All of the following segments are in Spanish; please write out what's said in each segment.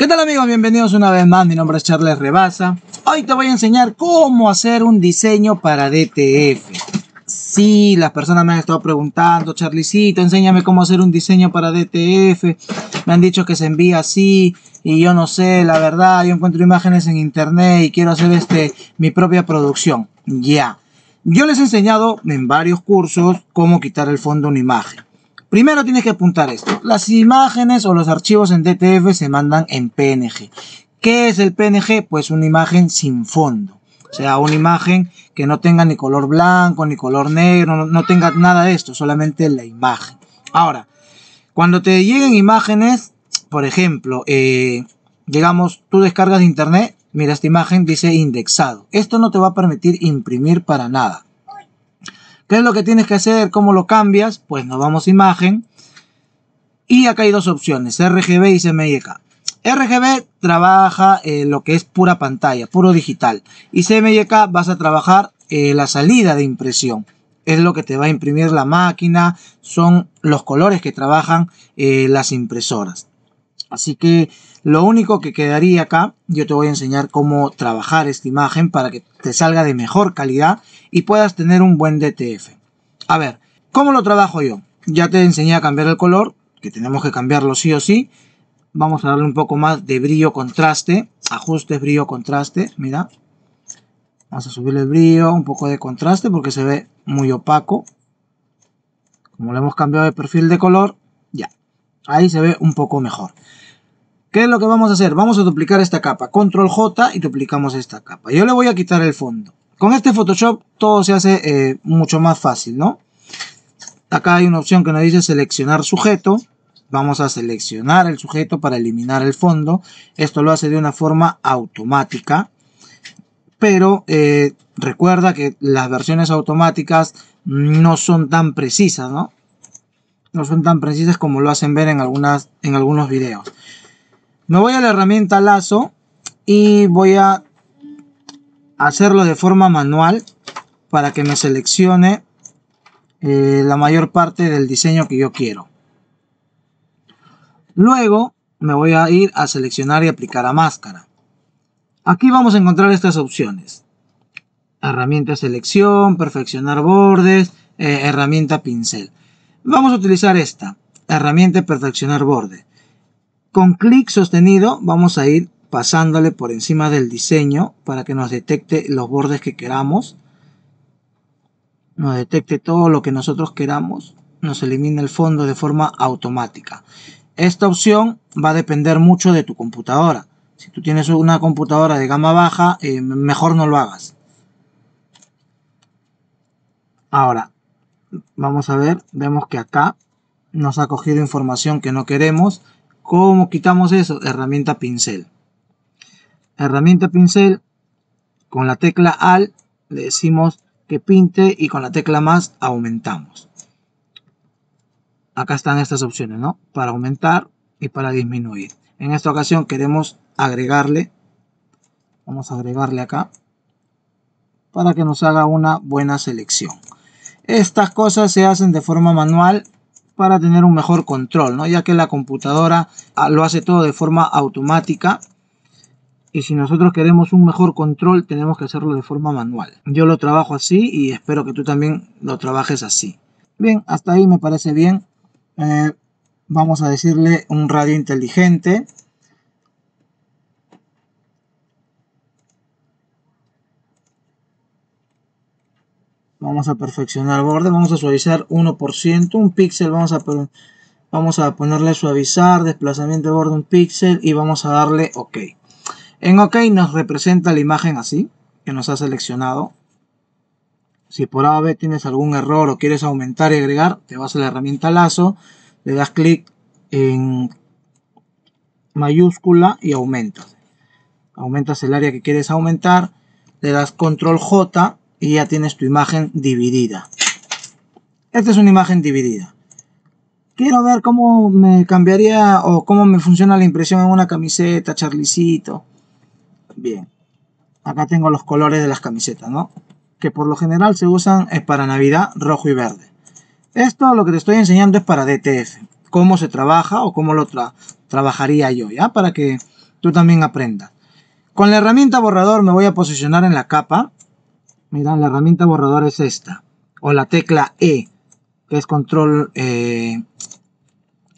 ¿Qué tal amigos? Bienvenidos una vez más, mi nombre es Charles Rebasa Hoy te voy a enseñar cómo hacer un diseño para DTF. Sí, las personas me han estado preguntando, Charlicito, enséñame cómo hacer un diseño para DTF. Me han dicho que se envía así y yo no sé, la verdad, yo encuentro imágenes en internet y quiero hacer este, mi propia producción. Ya. Yo les he enseñado en varios cursos cómo quitar el fondo de una imagen. Primero tienes que apuntar esto. Las imágenes o los archivos en DTF se mandan en PNG. ¿Qué es el PNG? Pues una imagen sin fondo. O sea, una imagen que no tenga ni color blanco, ni color negro, no, tenga nada de esto, solamente la imagen. Ahora, cuando te lleguen imágenes, por ejemplo, eh, digamos, tú descargas de internet, mira esta imagen, dice indexado. Esto no te va a permitir imprimir para nada. ¿Qué es lo que tienes que hacer? ¿Cómo lo cambias? Pues nos vamos a imagen. Y acá hay dos opciones, RGB y CMYK. RGB trabaja eh, lo que es pura pantalla, puro digital. Y CMYK vas a trabajar eh, la salida de impresión. Es lo que te va a imprimir la máquina, son los colores que trabajan eh, las impresoras. Así que lo único que quedaría acá, yo te voy a enseñar cómo trabajar esta imagen para que te salga de mejor calidad y puedas tener un buen DTF. A ver, ¿cómo lo trabajo yo? Ya te enseñé a cambiar el color, que tenemos que cambiarlo sí o sí. Vamos a darle un poco más de brillo contraste, ajustes brillo contraste, mira. Vamos a subirle el brillo, un poco de contraste porque se ve muy opaco. Como le hemos cambiado de perfil de color, ya. Ahí se ve un poco mejor. ¿Qué es lo que vamos a hacer? Vamos a duplicar esta capa. Control J y duplicamos esta capa. Yo le voy a quitar el fondo. Con este Photoshop todo se hace eh, mucho más fácil, ¿no? Acá hay una opción que nos dice seleccionar sujeto. Vamos a seleccionar el sujeto para eliminar el fondo. Esto lo hace de una forma automática. Pero eh, recuerda que las versiones automáticas no son tan precisas, ¿no? No son tan precisas como lo hacen ver en, algunas, en algunos videos. Me voy a la herramienta lazo y voy a hacerlo de forma manual para que me seleccione eh, la mayor parte del diseño que yo quiero. Luego me voy a ir a seleccionar y aplicar a máscara. Aquí vamos a encontrar estas opciones. Herramienta selección, perfeccionar bordes, eh, herramienta pincel. Vamos a utilizar esta, herramienta perfeccionar borde. Con clic sostenido vamos a ir pasándole por encima del diseño para que nos detecte los bordes que queramos. Nos detecte todo lo que nosotros queramos. Nos elimina el fondo de forma automática. Esta opción va a depender mucho de tu computadora. Si tú tienes una computadora de gama baja, eh, mejor no lo hagas. Ahora, vamos a ver, vemos que acá nos ha cogido información que no queremos ¿Cómo quitamos eso? Herramienta pincel. Herramienta pincel, con la tecla AL le decimos que pinte y con la tecla más aumentamos. Acá están estas opciones, ¿no? Para aumentar y para disminuir. En esta ocasión queremos agregarle, vamos a agregarle acá, para que nos haga una buena selección. Estas cosas se hacen de forma manual para tener un mejor control, ¿no? ya que la computadora ah, lo hace todo de forma automática y si nosotros queremos un mejor control tenemos que hacerlo de forma manual. Yo lo trabajo así y espero que tú también lo trabajes así. Bien, hasta ahí me parece bien. Eh, vamos a decirle un radio inteligente. vamos a perfeccionar el borde, vamos a suavizar 1%, un píxel, vamos a, vamos a ponerle suavizar, desplazamiento de borde un píxel y vamos a darle OK. En OK nos representa la imagen así, que nos ha seleccionado. Si por A tienes algún error o quieres aumentar y agregar, te vas a la herramienta lazo, le das clic en mayúscula y aumentas. Aumentas el área que quieres aumentar, le das control J y ya tienes tu imagen dividida. Esta es una imagen dividida. Quiero ver cómo me cambiaría o cómo me funciona la impresión en una camiseta, charlicito. Bien, acá tengo los colores de las camisetas, ¿no? Que por lo general se usan es para Navidad, rojo y verde. Esto lo que te estoy enseñando es para DTF, cómo se trabaja o cómo lo trabajaría yo, ¿ya? Para que tú también aprendas. Con la herramienta borrador me voy a posicionar en la capa Miran, la herramienta borrador es esta. O la tecla E, que es control, eh,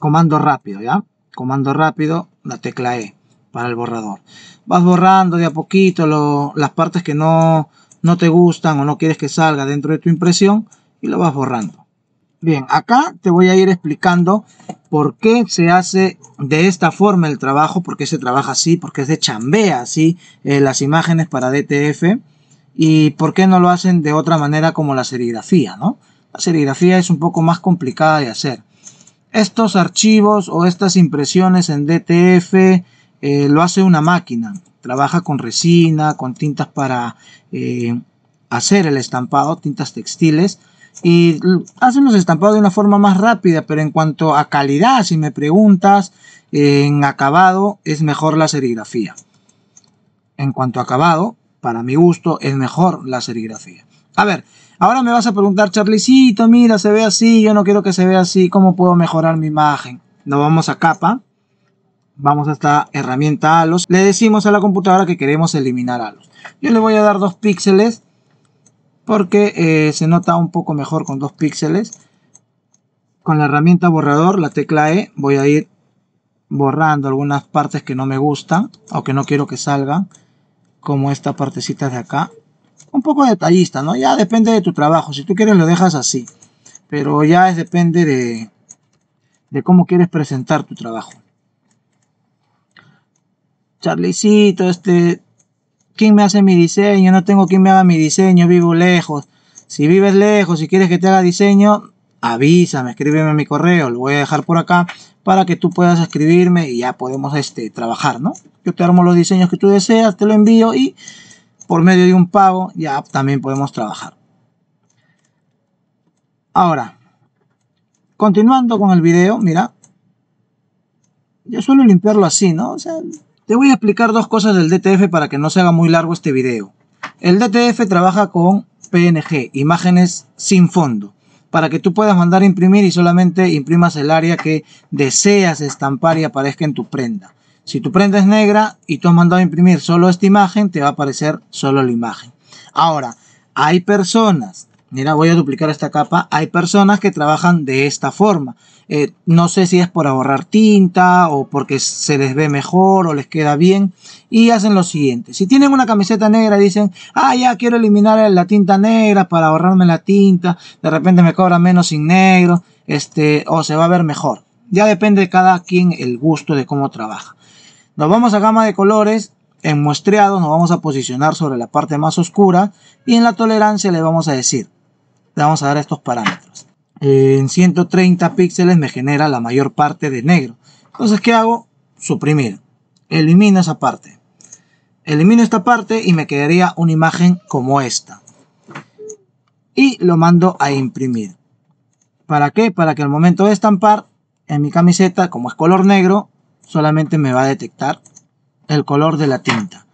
comando rápido, ¿ya? Comando rápido, la tecla E para el borrador. Vas borrando de a poquito las partes que no, no te gustan o no quieres que salga dentro de tu impresión y lo vas borrando. Bien, acá te voy a ir explicando por qué se hace de esta forma el trabajo, por qué se trabaja así, por qué se chambea así eh, las imágenes para DTF y por qué no lo hacen de otra manera como la serigrafía, ¿no? La serigrafía es un poco más complicada de hacer. Estos archivos o estas impresiones en DTF eh, lo hace una máquina. Trabaja con resina, con tintas para eh, hacer el estampado, tintas textiles. Y hacen los estampados de una forma más rápida, pero en cuanto a calidad, si me preguntas, en acabado es mejor la serigrafía. En cuanto a acabado, para mi gusto, es mejor la serigrafía. A ver, ahora me vas a preguntar, Charlicito, mira, se ve así, yo no quiero que se vea así, ¿cómo puedo mejorar mi imagen? Nos vamos a capa, vamos a esta herramienta ALOS. le decimos a la computadora que queremos eliminar ALOS. Yo le voy a dar dos píxeles porque eh, se nota un poco mejor con dos píxeles. Con la herramienta borrador, la tecla E, voy a ir borrando algunas partes que no me gustan o que no quiero que salgan como esta partecita de acá. Un poco detallista, ¿no? Ya depende de tu trabajo. Si tú quieres lo dejas así. Pero ya es, depende de, de cómo quieres presentar tu trabajo. Charlicito, este... ¿Quién me hace mi diseño? No tengo quien me haga mi diseño, vivo lejos. Si vives lejos y quieres que te haga diseño, avísame, escríbeme mi correo, lo voy a dejar por acá para que tú puedas escribirme y ya podemos este, trabajar, ¿no? Yo te armo los diseños que tú deseas, te lo envío y por medio de un pago ya también podemos trabajar. Ahora, continuando con el video, mira, yo suelo limpiarlo así, ¿no? O sea, te voy a explicar dos cosas del DTF para que no se haga muy largo este video. El DTF trabaja con PNG, imágenes sin fondo para que tú puedas mandar a imprimir y solamente imprimas el área que deseas estampar y aparezca en tu prenda. Si tu prenda es negra y tú has mandado a imprimir solo esta imagen, te va a aparecer solo la imagen. Ahora, hay personas, mira, voy a duplicar esta capa, hay personas que trabajan de esta forma. Eh, no sé si es por ahorrar tinta o porque se les ve mejor o les queda bien. Y hacen lo siguiente. Si tienen una camiseta negra, dicen, ah, ya quiero eliminar la tinta negra para ahorrarme la tinta. De repente me cobra menos sin negro. Este, o se va a ver mejor. Ya depende de cada quien el gusto de cómo trabaja. Nos vamos a gama de colores. En muestreados nos vamos a posicionar sobre la parte más oscura. Y en la tolerancia le vamos a decir, le vamos a dar estos parámetros. Eh, en 130 píxeles me genera la mayor parte de negro. Entonces, ¿qué hago? Suprimir. Elimino esa parte. Elimino esta parte y me quedaría una imagen como esta. Y lo mando a imprimir. ¿Para qué? Para que al momento de estampar en mi camiseta, como es color negro, solamente me va a detectar el color de la tinta.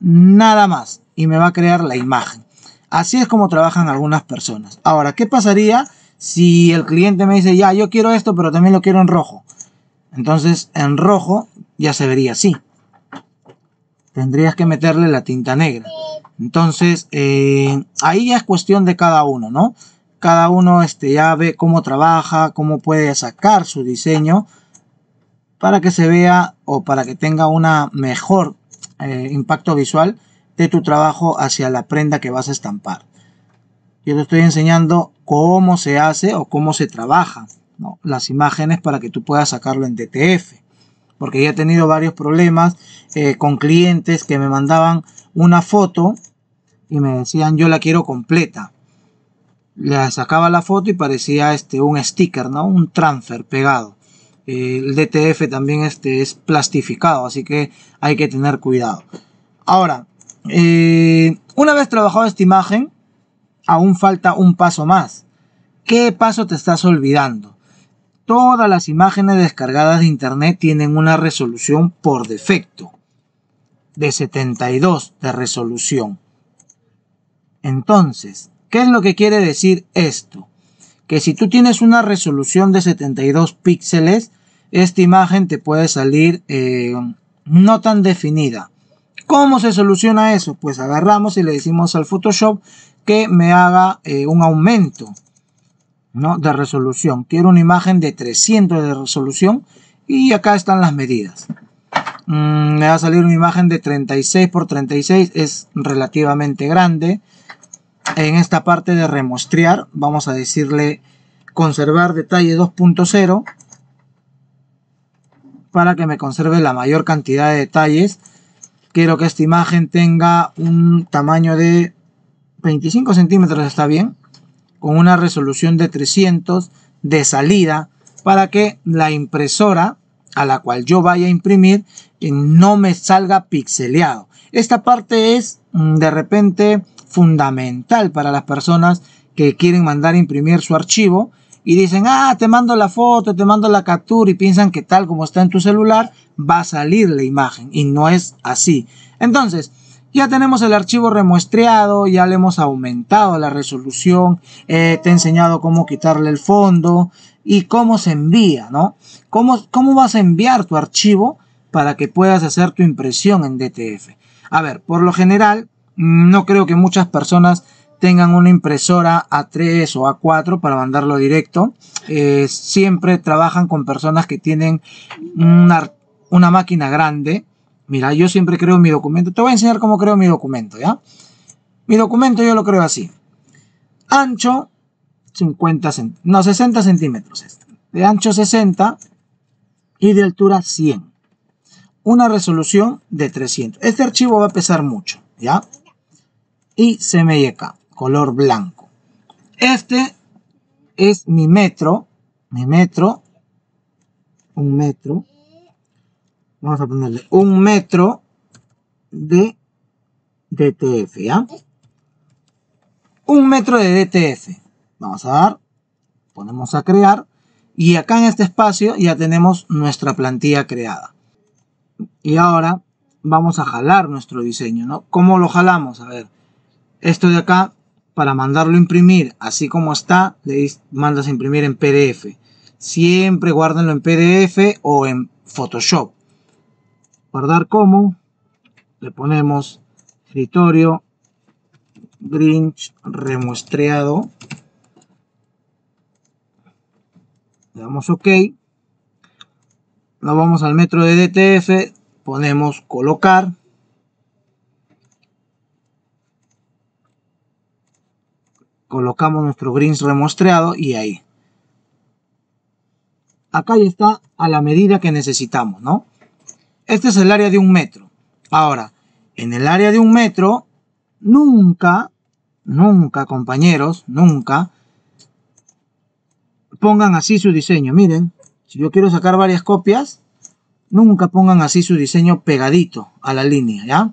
Nada más. Y me va a crear la imagen. Así es como trabajan algunas personas. Ahora, ¿qué pasaría si el cliente me dice, ya, yo quiero esto, pero también lo quiero en rojo. Entonces, en rojo ya se vería así. Tendrías que meterle la tinta negra. Entonces, eh, ahí ya es cuestión de cada uno, ¿no? Cada uno este, ya ve cómo trabaja, cómo puede sacar su diseño para que se vea o para que tenga una mejor eh, impacto visual de tu trabajo hacia la prenda que vas a estampar. Yo te estoy enseñando cómo se hace o cómo se trabaja las imágenes para que tú puedas sacarlo en DTF. Porque ya he tenido varios problemas eh, con clientes que me mandaban una foto y me decían yo la quiero completa. Le sacaba la foto y parecía este, un sticker, ¿no? un transfer pegado. Eh, el DTF también este, es plastificado, así que hay que tener cuidado. Ahora, eh, una vez trabajado esta imagen, aún falta un paso más. ¿Qué paso te estás olvidando? Todas las imágenes descargadas de Internet tienen una resolución por defecto de 72 de resolución. Entonces, ¿qué es lo que quiere decir esto? Que si tú tienes una resolución de 72 píxeles, esta imagen te puede salir eh, no tan definida. ¿Cómo se soluciona eso? Pues agarramos y le decimos al Photoshop que me haga eh, un aumento ¿no? de resolución. Quiero una imagen de 300 de resolución y acá están las medidas. Mm, me va a salir una imagen de 36 por 36, es relativamente grande. En esta parte de remostrear, vamos a decirle conservar detalle 2.0 para que me conserve la mayor cantidad de detalles. Quiero que esta imagen tenga un tamaño de 25 centímetros está bien, con una resolución de 300 de salida para que la impresora a la cual yo vaya a imprimir eh, no me salga pixeleado. Esta parte es mm, de repente fundamental para las personas que quieren mandar a imprimir su archivo y dicen, ah, te mando la foto, te mando la captura y piensan que tal como está en tu celular va a salir la imagen y no es así. Entonces, ya tenemos el archivo remuestreado, ya le hemos aumentado la resolución, eh, te he enseñado cómo quitarle el fondo y cómo se envía, ¿no? ¿Cómo, ¿Cómo vas a enviar tu archivo para que puedas hacer tu impresión en DTF? A ver, por lo general, mm, no creo que muchas personas tengan una impresora A3 o A4 para mandarlo directo. Eh, siempre trabajan con personas que tienen una, una máquina grande Mira, yo siempre creo mi documento. Te voy a enseñar cómo creo mi documento, ¿ya? Mi documento yo lo creo así. Ancho 50 no, 60 centímetros. Este. De ancho 60 y de altura 100. Una resolución de 300. Este archivo va a pesar mucho, ¿ya? Y CMYK, color blanco. Este es mi metro, mi metro, un metro, Vamos a ponerle un metro de DTF, ¿ya? Un metro de DTF. Vamos a dar, ponemos a crear y acá en este espacio ya tenemos nuestra plantilla creada. Y ahora vamos a jalar nuestro diseño, ¿no? ¿Cómo lo jalamos? A ver, esto de acá, para mandarlo a imprimir así como está, le mandas a imprimir en PDF. Siempre guárdenlo en PDF o en Photoshop guardar como, le ponemos escritorio Grinch remuestreado. Le damos OK. Nos vamos al metro de DTF, ponemos colocar. Colocamos nuestro Grinch remuestreado y ahí. Acá ya está a la medida que necesitamos, ¿no? Este es el área de un metro. Ahora, en el área de un metro, nunca, nunca, compañeros, nunca, pongan así su diseño. Miren, si yo quiero sacar varias copias, nunca pongan así su diseño pegadito a la línea, ¿ya?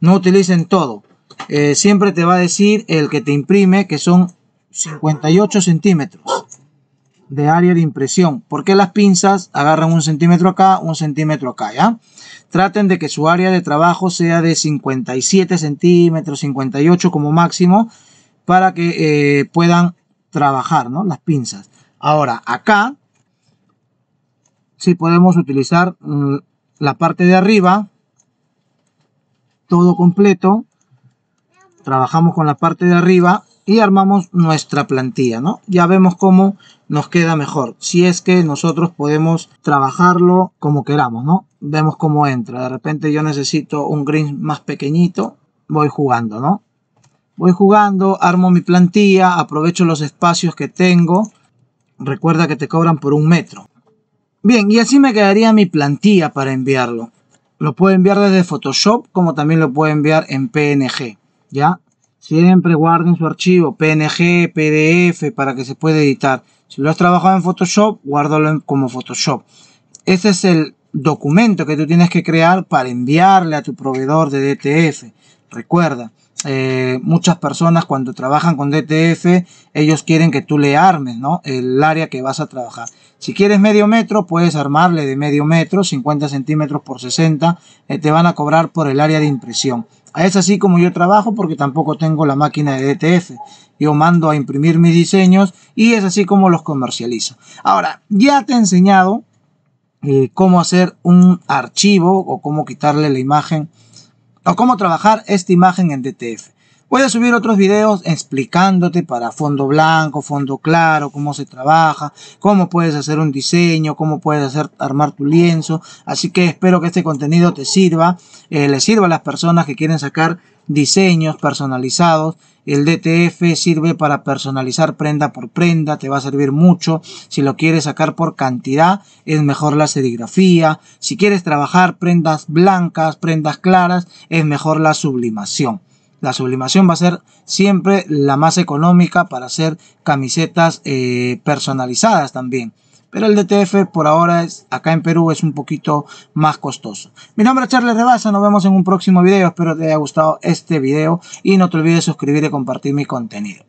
No utilicen todo. Eh, siempre te va a decir el que te imprime que son 58 centímetros de área de impresión, porque las pinzas agarran un centímetro acá, un centímetro acá, ¿ya? Traten de que su área de trabajo sea de 57 centímetros, 58 como máximo, para que eh, puedan trabajar, ¿no? Las pinzas. Ahora, acá, Si podemos utilizar mm, la parte de arriba, todo completo, trabajamos con la parte de arriba y armamos nuestra plantilla, ¿no? Ya vemos cómo nos queda mejor, si es que nosotros podemos trabajarlo como queramos, ¿no? Vemos cómo entra, de repente yo necesito un green más pequeñito, voy jugando, ¿no? Voy jugando, armo mi plantilla, aprovecho los espacios que tengo, recuerda que te cobran por un metro. Bien, y así me quedaría mi plantilla para enviarlo. Lo puedo enviar desde Photoshop como también lo puedo enviar en PNG, ¿ya? Siempre guarden su archivo, PNG, PDF, para que se pueda editar. Si lo has trabajado en Photoshop, guárdalo como Photoshop. Ese es el documento que tú tienes que crear para enviarle a tu proveedor de DTF. Recuerda, eh, muchas personas cuando trabajan con DTF, ellos quieren que tú le armes ¿no? el área que vas a trabajar. Si quieres medio metro, puedes armarle de medio metro, 50 centímetros por 60, eh, te van a cobrar por el área de impresión. Es así como yo trabajo porque tampoco tengo la máquina de DTF. Yo mando a imprimir mis diseños y es así como los comercializo. Ahora, ya te he enseñado eh, cómo hacer un archivo o cómo quitarle la imagen o cómo trabajar esta imagen en DTF. Voy a subir otros videos explicándote para fondo blanco, fondo claro, cómo se trabaja, cómo puedes hacer un diseño, cómo puedes hacer armar tu lienzo. Así que espero que este contenido te sirva, eh, le sirva a las personas que quieren sacar diseños personalizados. El DTF sirve para personalizar prenda por prenda, te va a servir mucho. Si lo quieres sacar por cantidad, es mejor la serigrafía. Si quieres trabajar prendas blancas, prendas claras, es mejor la sublimación. La sublimación va a ser siempre la más económica para hacer camisetas eh, personalizadas también. Pero el DTF por ahora es, acá en Perú es un poquito más costoso. Mi nombre es Charles Rebasa, nos vemos en un próximo video. Espero te haya gustado este video y no te olvides suscribir y compartir mi contenido.